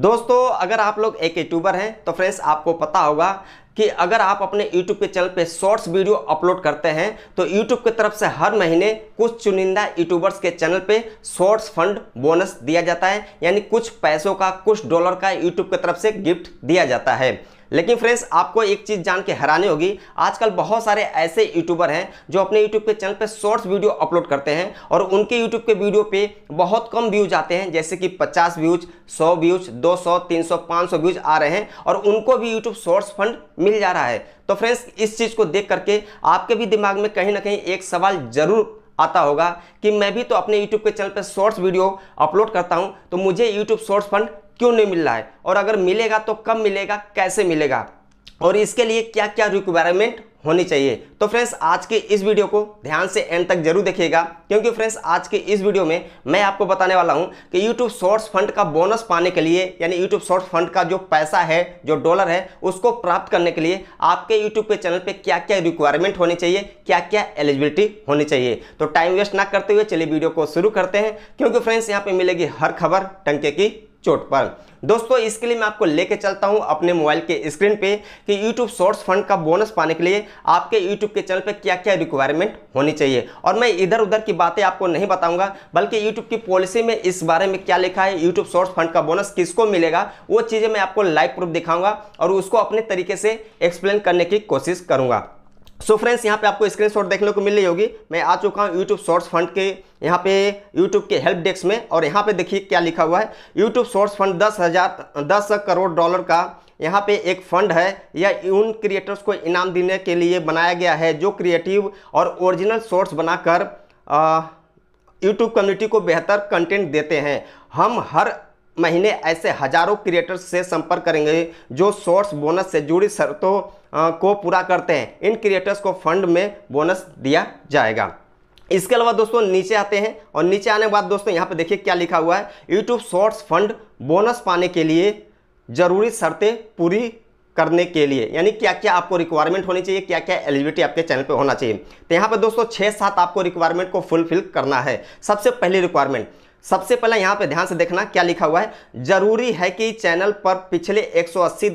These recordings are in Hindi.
दोस्तों अगर आप लोग एक यूट्यूबर हैं तो फ्रेंड्स आपको पता होगा कि अगर आप अपने YouTube के चैनल पे शॉर्ट्स वीडियो अपलोड करते हैं तो YouTube की तरफ से हर महीने कुछ चुनिंदा यूट्यूबर्स के चैनल पे शॉर्ट्स फंड बोनस दिया जाता है यानी कुछ पैसों का कुछ डॉलर का YouTube की तरफ से गिफ्ट दिया जाता है लेकिन फ्रेंड्स आपको एक चीज़ जान के हैरानी होगी आजकल बहुत सारे ऐसे यूट्यूबर हैं जो अपने यूट्यूब के चैनल पे शॉर्ट्स वीडियो अपलोड करते हैं और उनके यूट्यूब के वीडियो पे बहुत कम व्यूज आते हैं जैसे कि 50 व्यूज 100 व्यूज 200 300 500 व्यूज आ रहे हैं और उनको भी यूट्यूब शॉर्ट्स फंड मिल जा रहा है तो फ्रेंड्स इस चीज़ को देख करके आपके भी दिमाग में कहीं ना कहीं एक सवाल ज़रूर आता होगा कि मैं भी तो अपने YouTube के चैनल पर शॉर्ट्स वीडियो अपलोड करता हूं तो मुझे YouTube शॉर्ट्स फंड क्यों नहीं मिल रहा है और अगर मिलेगा तो कब मिलेगा कैसे मिलेगा और इसके लिए क्या क्या रिक्वायरमेंट होनी चाहिए तो फ्रेंड्स आज के इस वीडियो को ध्यान से एंड तक जरूर देखिएगा क्योंकि फ्रेंड्स आज के इस वीडियो में मैं आपको बताने वाला हूं कि यूट्यूब शॉर्ट्स फंड का बोनस पाने के लिए यानी यूट्यूब शॉर्ट्स फंड का जो पैसा है जो डॉलर है उसको प्राप्त करने के लिए आपके यूट्यूब के चैनल पर क्या क्या रिक्वायरमेंट होनी चाहिए क्या क्या एलिजिबिलिटी होनी चाहिए तो टाइम वेस्ट ना करते हुए चलिए वीडियो को शुरू करते हैं क्योंकि फ्रेंड्स यहाँ पर मिलेगी हर खबर टंके की चोट पर दोस्तों इसके लिए मैं आपको लेके चलता हूं अपने मोबाइल के स्क्रीन पे कि YouTube शॉर्ट्स फंड का बोनस पाने के लिए आपके YouTube के चैनल पे क्या क्या रिक्वायरमेंट होनी चाहिए और मैं इधर उधर की बातें आपको नहीं बताऊंगा बल्कि YouTube की पॉलिसी में इस बारे में क्या लिखा है YouTube शॉर्ट्स फंड का बोनस किसको मिलेगा वो चीज़ें मैं आपको लाइव प्रूफ दिखाऊंगा और उसको अपने तरीके से एक्सप्लेन करने की कोशिश करूँगा सो फ्रेंड्स यहाँ पे आपको स्क्रीनशॉट देखने को मिल रही होगी मैं आ चुका हूँ यूट्यूब शॉर्ट्स फंड के यहाँ पे यूट्यूब के हेल्प डेस्क में और यहाँ पे देखिए क्या लिखा हुआ है यूट्यूब शॉर्ट्स फंड दस हज़ार दस करोड़ डॉलर का यहाँ पे एक फंड है यह उन क्रिएटर्स को इनाम देने के लिए बनाया गया है जो क्रिएटिव और ओरिजिनल शॉर्ट्स बनाकर यूट्यूब कम्युनिटी को बेहतर कंटेंट देते हैं हम हर महीने ऐसे हजारों क्रिएटर्स से संपर्क करेंगे जो सोर्स बोनस से जुड़ी शर्तों को पूरा करते हैं इन क्रिएटर्स को फंड में बोनस दिया जाएगा इसके अलावा दोस्तों नीचे आते हैं और नीचे आने के बाद दोस्तों यहाँ पे देखिए क्या लिखा हुआ है यूट्यूब शॉर्ट्स फंड बोनस पाने के लिए ज़रूरी शर्तें पूरी करने के लिए यानी क्या क्या आपको रिक्वायरमेंट होनी चाहिए क्या क्या एलिजिबिलिटी आपके चैनल पे होना चाहिए तो यहाँ पे दोस्तों छः सात आपको रिक्वायरमेंट को फुलफिल करना है सबसे पहली रिक्वायरमेंट सबसे पहले यहाँ पे ध्यान से देखना क्या लिखा हुआ है जरूरी है कि चैनल पर पिछले 180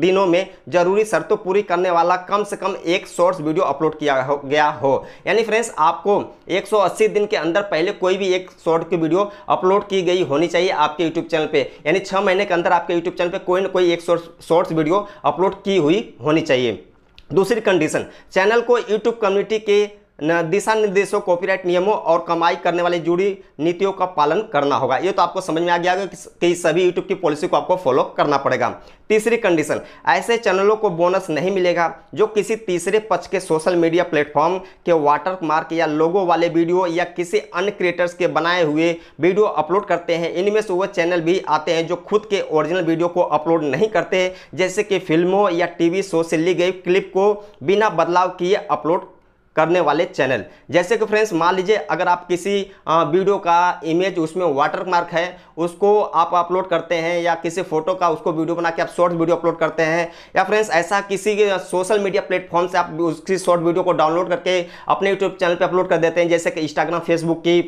दिनों में जरूरी शर्तों पूरी करने वाला कम से कम एक शॉर्ट्स वीडियो अपलोड किया हो गया हो यानी फ्रेंड्स आपको 180 दिन के अंदर पहले कोई भी एक शॉर्ट की वीडियो अपलोड की गई होनी चाहिए आपके यूट्यूब चैनल पर यानी छः महीने के अंदर आपके यूट्यूब चैनल पर कोई ना कोई एक शॉर्ट्स वीडियो अपलोड की हुई होनी चाहिए दूसरी कंडीशन चैनल को यूट्यूब कम्युनिटी के दिशा निर्देशों कॉपीराइट नियमों और कमाई करने वाली जुड़ी नीतियों का पालन करना होगा ये तो आपको समझ में आ गया कि सभी यूट्यूब की पॉलिसी को आपको फॉलो करना पड़ेगा तीसरी कंडीशन ऐसे चैनलों को बोनस नहीं मिलेगा जो किसी तीसरे पक्ष के सोशल मीडिया प्लेटफॉर्म के वाटर मार्क या लोगो वाले वीडियो या किसी अन्य क्रिएटर्स के बनाए हुए वीडियो अपलोड करते हैं इनमें से वह चैनल भी आते हैं जो खुद के ओरिजिनल वीडियो को अपलोड नहीं करते जैसे कि फिल्मों या टीवी शो से ली गई क्लिप को बिना बदलाव किए अपलोड करने वाले चैनल जैसे कि फ्रेंड्स मान लीजिए अगर आप किसी वीडियो का इमेज उसमें वाटर मार्क है उसको आप अपलोड करते हैं या किसी फोटो का उसको वीडियो बना के आप शॉर्ट वीडियो अपलोड करते हैं या फ्रेंड्स ऐसा किसी सोशल मीडिया प्लेटफॉर्म से आप उसकी शॉर्ट वीडियो को डाउनलोड करके अपने यूट्यूब चैनल पर अपलोड कर देते हैं जैसे कि इंस्टाग्राम फेसबुक की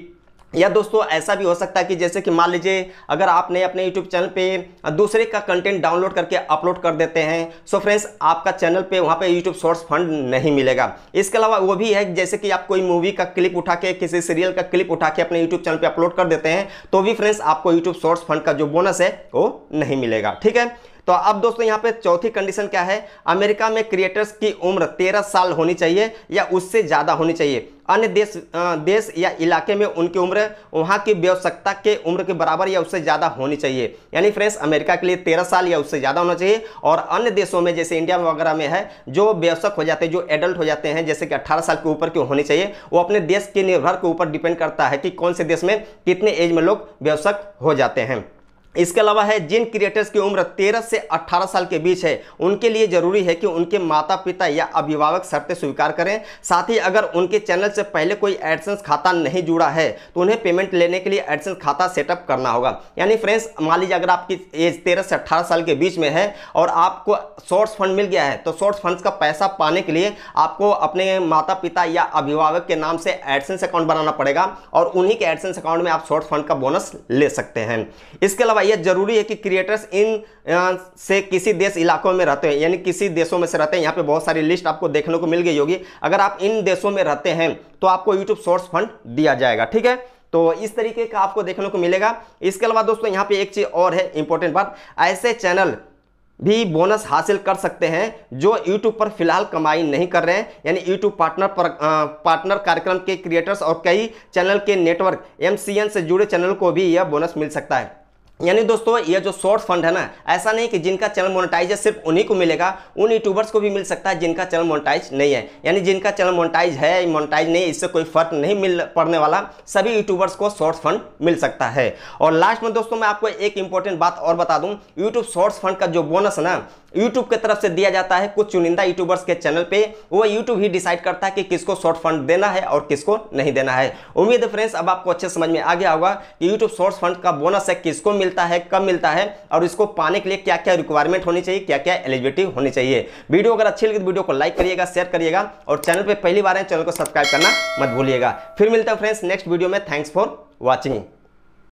या दोस्तों ऐसा भी हो सकता है कि जैसे कि मान लीजिए अगर आपने अपने YouTube चैनल पे दूसरे का कंटेंट डाउनलोड करके अपलोड कर देते हैं सो फ्रेंड्स आपका चैनल पे वहाँ पे YouTube सोर्स फंड नहीं मिलेगा इसके अलावा वो भी है जैसे कि आप कोई मूवी का क्लिप उठा के किसी सीरियल का क्लिप उठा के अपने यूट्यूब चैनल पर अपलोड कर देते हैं तो भी फ्रेंड्स आपको यूट्यूब सोर्स फंड का जो बोनस है वो नहीं मिलेगा ठीक है तो अब दोस्तों यहाँ पे चौथी कंडीशन क्या है अमेरिका में क्रिएटर्स की उम्र तेरह साल होनी चाहिए या उससे ज़्यादा होनी चाहिए अन्य देश देश या इलाके में उनकी उम्र वहाँ की व्यवस्था के उम्र के बराबर या उससे ज़्यादा होनी चाहिए यानी फ्रेंड्स अमेरिका के लिए तेरह साल या उससे ज़्यादा होना चाहिए और अन्य देशों में जैसे इंडिया वगैरह में है जो व्यवसक हो जाते हैं जो एडल्ट हो जाते हैं जैसे कि अट्ठारह साल के ऊपर के होने चाहिए वो अपने देश के निर्भर के ऊपर डिपेंड करता है कि कौन से देश में कितने एज में लोग व्यवसक हो जाते हैं इसके अलावा है जिन क्रिएटर्स की उम्र 13 से 18 साल के बीच है उनके लिए जरूरी है कि उनके माता पिता या अभिभावक शर्तें स्वीकार करें साथ ही अगर उनके चैनल से पहले कोई एडसेंस खाता नहीं जुड़ा है तो उन्हें पेमेंट लेने के लिए एडसेंस खाता सेटअप करना होगा यानी फ्रेंड्स मान लीजिए अगर आपकी एज तेरह से अट्ठारह साल के बीच में है और आपको शॉर्ट्स फंड मिल गया है तो शॉर्ट्स फंड का पैसा पाने के लिए आपको अपने माता पिता या अभिभावक के नाम से एडसेंस अकाउंट बनाना पड़ेगा और उन्हीं के एडसेंस अकाउंट में आप शॉर्ट्स फंड का बोनस ले सकते हैं इसके अलावा यह जरूरी है कि क्रिएटर्स इन से किसी देश इलाकों में रहते हैं यानी किसी देशों में से रहते हैं यहाँ पे बहुत सारी लिस्ट आपको देखने को मिल गई होगी अगर आप इन देशों में रहते हैं तो आपको यूट्यूब सोर्स फंड दिया जाएगा ठीक है तो इस तरीके का आपको देखने को मिलेगा इसके अलावा दोस्तों यहाँ पे एक चीज़ और है इंपॉर्टेंट बात ऐसे चैनल भी बोनस हासिल कर सकते हैं जो YouTube पर फिलहाल कमाई नहीं कर रहे हैं यानी YouTube पार्टनर पर आ, पार्टनर कार्यक्रम के क्रिएटर्स और कई चैनल के नेटवर्क एम से जुड़े चैनल को भी यह बोनस मिल सकता है यानी दोस्तों ये जो शॉर्ट फंड है ना ऐसा नहीं कि जिनका चैनल मोनेटाइज है सिर्फ उन्हीं को मिलेगा उन यूट्यूबर्स को भी मिल सकता है जिनका चैनल मोनेटाइज नहीं है यानी जिनका चैनल मोनेटाइज है मोनेटाइज नहीं इससे कोई फर्क नहीं मिल पड़ने वाला सभी यूट्यूबर्स को शॉर्ट फंड मिल सकता है और लास्ट में दोस्तों मैं आपको एक इंपॉर्टेंट बात और बता दूँ यूट्यूब शॉर्ट्स फंड का जो बोनस है ना यूट्यूब की तरफ से दिया जाता है कुछ चुनिंदा यूट्यूबर्स के चैनल पर वो यूट्यूब ही डिसाइड करता है कि किसको शॉर्ट फंड देना है और किसको नहीं देना है उम्मीद है फ्रेंड्स अब आपको अच्छे समझ में आ गया होगा कि यूट्यूब शॉर्ट्स फंड का बोनस है किसको मिल मिलता है कब मिलता है और इसको पाने के लिए क्या क्या रिक्वायरमेंट होनी चाहिए क्या क्या एलिजिबिलिटी होनी चाहिए वीडियो अगर अच्छी लगी तो वीडियो को लाइक करिएगा शेयर करिएगा और चैनल पर पहली बार है चैनल को सब्सक्राइब करना मत भूलिएगा फिर मिलते हैं फ्रेंड्स नेक्स्ट वीडियो में थैंक्स फॉर वॉचिंग